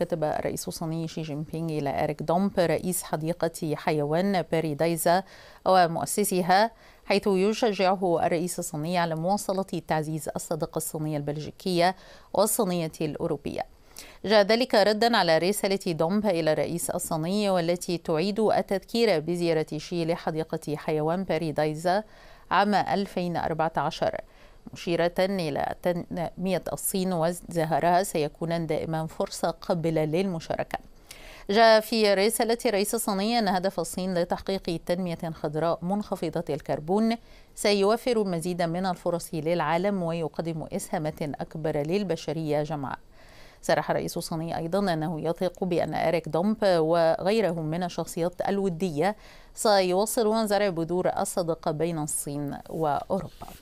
كتب الرئيس الصيني شي جين بينغ إلى إريك دومب رئيس حديقة حيوان باريدايزا ومؤسسها حيث يشجعه الرئيس الصيني على مواصلة تعزيز الصداقة الصينية البلجيكية والصينية الأوروبية جاء ذلك ردا على رسالة دومب إلى الرئيس الصيني والتي تعيد التذكير بزيارة شي لحديقة حيوان باريدايزا عام 2014 مشيرة إلى تنمية الصين وازدهارها سيكونان دائما فرصة قابلة للمشاركة جاء في رسالة رئيس الصينية أن هدف الصين لتحقيق تنمية خضراء منخفضة الكربون سيوفر مزيدا من الفرص للعالم ويقدم إسهامات أكبر للبشرية جمعاء صرح رئيس الصيني أيضا أنه يثق بأن إريك دومب وغيرهم من الشخصيات الودية سيوصلون زرع بذور الصداقة بين الصين وأوروبا